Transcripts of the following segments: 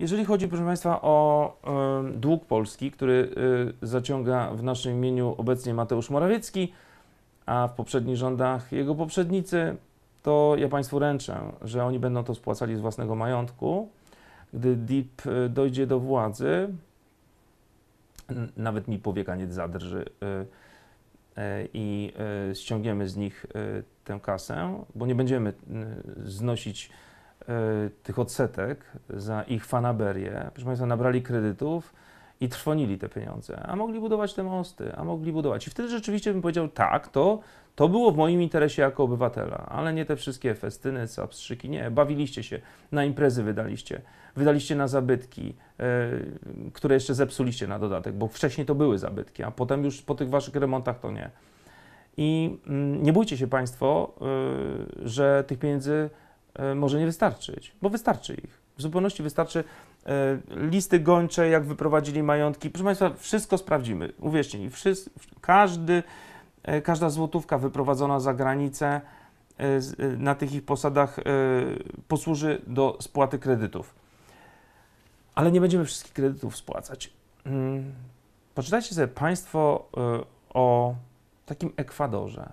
Jeżeli chodzi, proszę Państwa, o y, dług polski, który y, zaciąga w naszym imieniu obecnie Mateusz Morawiecki, a w poprzednich rządach jego poprzednicy, to ja Państwu ręczę, że oni będą to spłacali z własnego majątku. Gdy DIP y, dojdzie do władzy, nawet mi powiekaniec zadrży y, e, i y, ściągniemy z nich y, tę kasę, bo nie będziemy znosić E, tych odsetek za ich fanaberię. Proszę Państwa, nabrali kredytów i trwonili te pieniądze, a mogli budować te mosty, a mogli budować. I wtedy rzeczywiście bym powiedział, tak, to, to było w moim interesie jako obywatela, ale nie te wszystkie festyny, capstrzyki, nie, bawiliście się, na imprezy wydaliście, wydaliście na zabytki, yy, które jeszcze zepsuliście na dodatek, bo wcześniej to były zabytki, a potem już po tych waszych remontach to nie. I mm, nie bójcie się Państwo, e, że tych pieniędzy E, może nie wystarczyć, bo wystarczy ich. W zupełności wystarczy e, listy gończe, jak wyprowadzili majątki. Proszę Państwa, wszystko sprawdzimy. Uwierzcie mi, każdy, e, każda złotówka wyprowadzona za granicę na tych ich posadach posłuży do spłaty kredytów. Ale nie będziemy wszystkich kredytów spłacać. Mm. Poczytajcie sobie Państwo o takim Ekwadorze.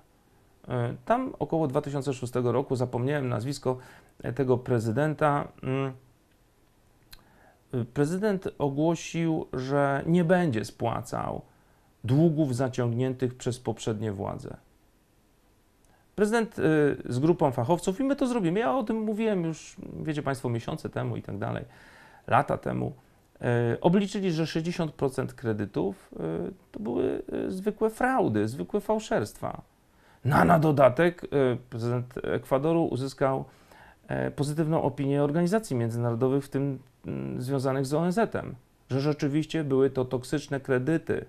E, tam około 2006 roku, zapomniałem nazwisko e, tego prezydenta, mm. e, prezydent ogłosił, że nie będzie spłacał długów zaciągniętych przez poprzednie władze. Prezydent z grupą fachowców, i my to zrobimy. Ja o tym mówiłem już, wiecie Państwo, miesiące temu i tak dalej, lata temu. Obliczyli, że 60% kredytów to były zwykłe fraudy, zwykłe fałszerstwa na dodatek y, prezydent Ekwadoru uzyskał e, pozytywną opinię organizacji międzynarodowych, w tym mm, związanych z ONZ-em, że rzeczywiście były to toksyczne kredyty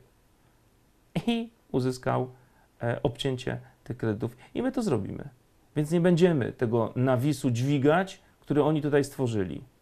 i uzyskał e, obcięcie tych kredytów. I my to zrobimy. Więc nie będziemy tego nawisu dźwigać, który oni tutaj stworzyli.